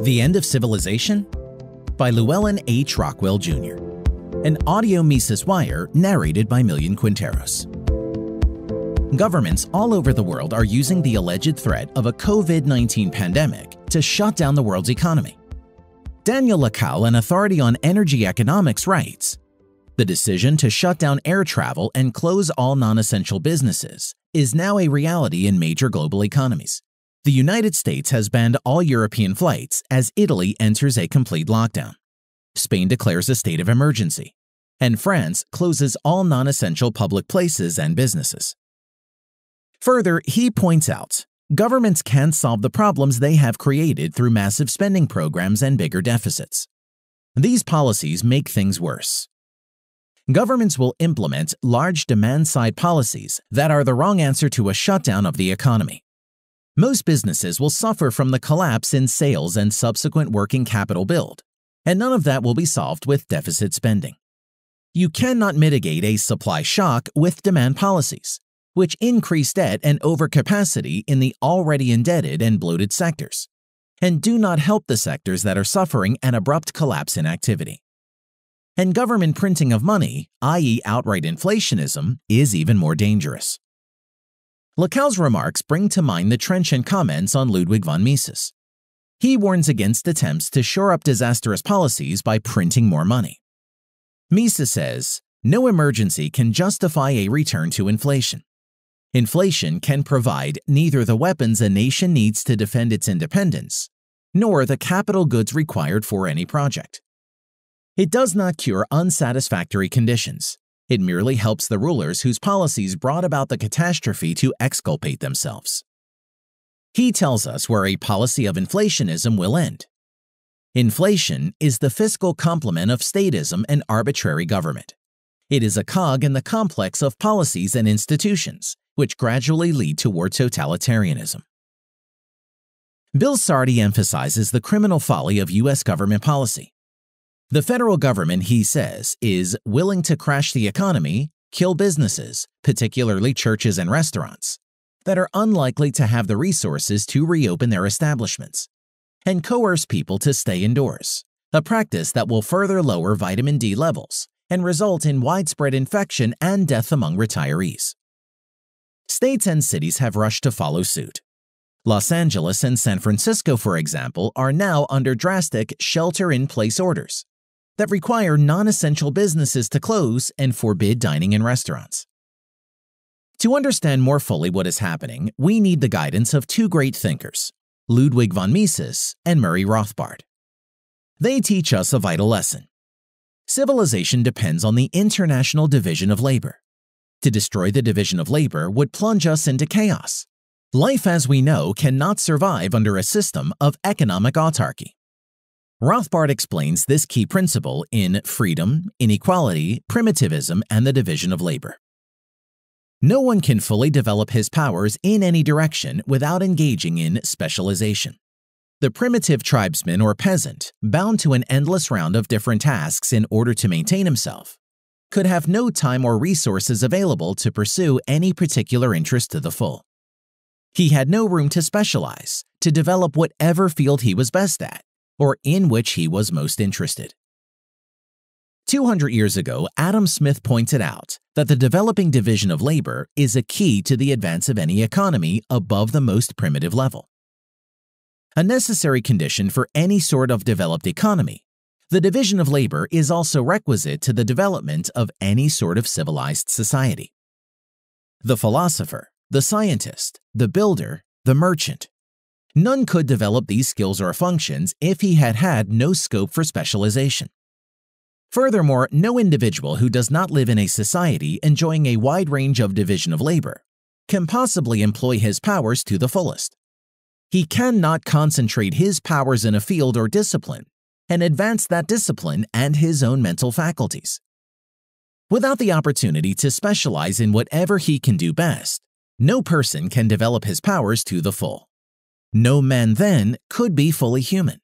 The End of Civilization by Llewellyn H. Rockwell Jr. An audio Mises Wire narrated by Million Quinteros. Governments all over the world are using the alleged threat of a COVID-19 pandemic to shut down the world's economy. Daniel Lacal, an authority on energy economics, writes, The decision to shut down air travel and close all non-essential businesses is now a reality in major global economies. The United States has banned all European flights as Italy enters a complete lockdown. Spain declares a state of emergency. And France closes all non-essential public places and businesses. Further, he points out, governments can solve the problems they have created through massive spending programs and bigger deficits. These policies make things worse. Governments will implement large demand-side policies that are the wrong answer to a shutdown of the economy. Most businesses will suffer from the collapse in sales and subsequent working capital build, and none of that will be solved with deficit spending. You cannot mitigate a supply shock with demand policies, which increase debt and overcapacity in the already indebted and bloated sectors, and do not help the sectors that are suffering an abrupt collapse in activity. And government printing of money, i.e., outright inflationism, is even more dangerous. Lacau's remarks bring to mind the trenchant comments on Ludwig von Mises. He warns against attempts to shore up disastrous policies by printing more money. Mises says, no emergency can justify a return to inflation. Inflation can provide neither the weapons a nation needs to defend its independence, nor the capital goods required for any project. It does not cure unsatisfactory conditions, it merely helps the rulers whose policies brought about the catastrophe to exculpate themselves. He tells us where a policy of inflationism will end. Inflation is the fiscal complement of statism and arbitrary government. It is a cog in the complex of policies and institutions, which gradually lead toward totalitarianism. Bill Sardi emphasizes the criminal folly of U.S. government policy the federal government, he says, is willing to crash the economy, kill businesses, particularly churches and restaurants, that are unlikely to have the resources to reopen their establishments, and coerce people to stay indoors, a practice that will further lower vitamin D levels and result in widespread infection and death among retirees. States and cities have rushed to follow suit. Los Angeles and San Francisco, for example, are now under drastic shelter in place orders, that require non-essential businesses to close and forbid dining in restaurants. To understand more fully what is happening, we need the guidance of two great thinkers, Ludwig von Mises and Murray Rothbard. They teach us a vital lesson. Civilization depends on the international division of labor. To destroy the division of labor would plunge us into chaos. Life as we know cannot survive under a system of economic autarky. Rothbard explains this key principle in Freedom, Inequality, Primitivism, and the Division of Labor. No one can fully develop his powers in any direction without engaging in specialization. The primitive tribesman or peasant, bound to an endless round of different tasks in order to maintain himself, could have no time or resources available to pursue any particular interest to the full. He had no room to specialize, to develop whatever field he was best at, or in which he was most interested. 200 years ago, Adam Smith pointed out that the developing division of labor is a key to the advance of any economy above the most primitive level. A necessary condition for any sort of developed economy, the division of labor is also requisite to the development of any sort of civilized society. The philosopher, the scientist, the builder, the merchant, None could develop these skills or functions if he had had no scope for specialization. Furthermore, no individual who does not live in a society enjoying a wide range of division of labor can possibly employ his powers to the fullest. He cannot concentrate his powers in a field or discipline and advance that discipline and his own mental faculties. Without the opportunity to specialize in whatever he can do best, no person can develop his powers to the full. No man then could be fully human.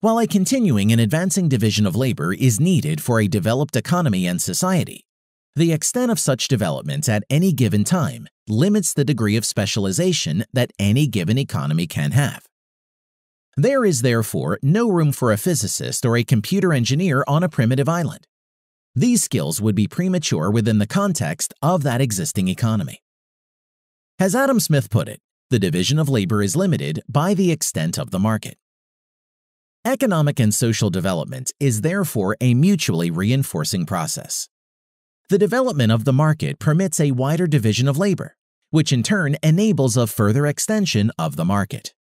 While a continuing and advancing division of labor is needed for a developed economy and society, the extent of such development at any given time limits the degree of specialization that any given economy can have. There is therefore no room for a physicist or a computer engineer on a primitive island. These skills would be premature within the context of that existing economy. As Adam Smith put it, the division of labor is limited by the extent of the market. Economic and social development is therefore a mutually reinforcing process. The development of the market permits a wider division of labor, which in turn enables a further extension of the market.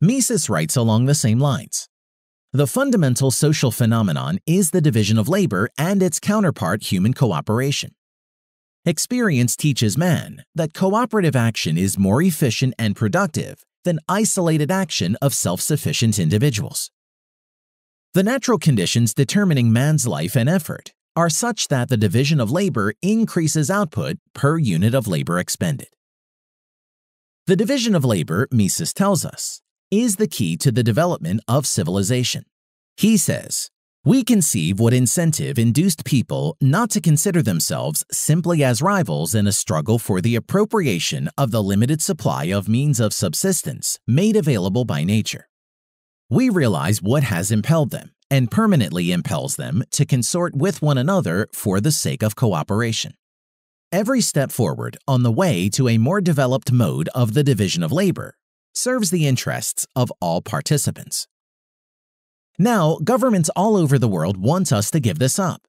Mises writes along the same lines. The fundamental social phenomenon is the division of labor and its counterpart human cooperation. Experience teaches men that cooperative action is more efficient and productive than isolated action of self-sufficient individuals. The natural conditions determining man's life and effort are such that the division of labor increases output per unit of labor expended. The division of labor, Mises tells us, is the key to the development of civilization. He says, we conceive what incentive induced people not to consider themselves simply as rivals in a struggle for the appropriation of the limited supply of means of subsistence made available by nature. We realize what has impelled them and permanently impels them to consort with one another for the sake of cooperation. Every step forward on the way to a more developed mode of the division of labor serves the interests of all participants. Now, governments all over the world want us to give this up.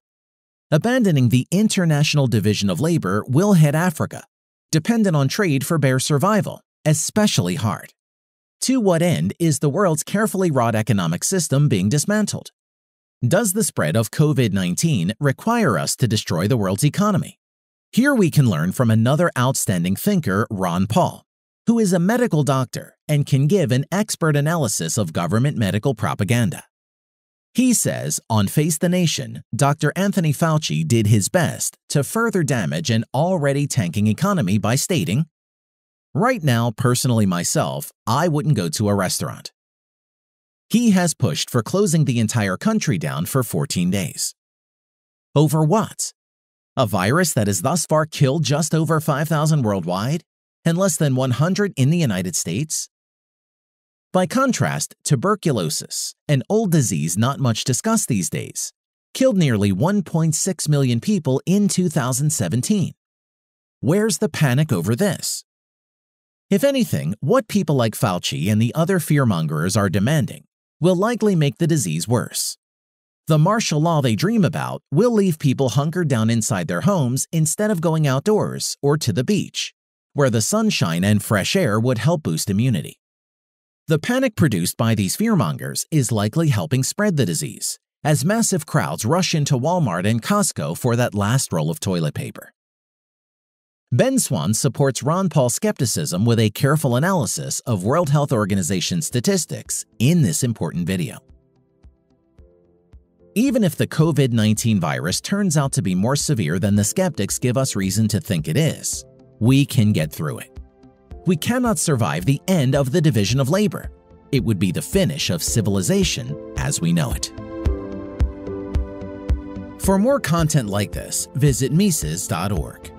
Abandoning the International Division of Labor will hit Africa, dependent on trade for bare survival, especially hard. To what end is the world's carefully wrought economic system being dismantled? Does the spread of COVID-19 require us to destroy the world's economy? Here we can learn from another outstanding thinker, Ron Paul, who is a medical doctor and can give an expert analysis of government medical propaganda. He says on Face the Nation, Dr. Anthony Fauci did his best to further damage an already tanking economy by stating, Right now, personally myself, I wouldn't go to a restaurant. He has pushed for closing the entire country down for 14 days. Over what? A virus that has thus far killed just over 5,000 worldwide and less than 100 in the United States? By contrast, tuberculosis, an old disease not much discussed these days, killed nearly 1.6 million people in 2017. Where's the panic over this? If anything, what people like Fauci and the other fearmongers are demanding will likely make the disease worse. The martial law they dream about will leave people hunkered down inside their homes instead of going outdoors or to the beach, where the sunshine and fresh air would help boost immunity. The panic produced by these fearmongers is likely helping spread the disease, as massive crowds rush into Walmart and Costco for that last roll of toilet paper. Ben Swan supports Ron Paul's skepticism with a careful analysis of World Health Organization statistics in this important video. Even if the COVID-19 virus turns out to be more severe than the skeptics give us reason to think it is, we can get through it we cannot survive the end of the division of labor. It would be the finish of civilization as we know it. For more content like this, visit Mises.org.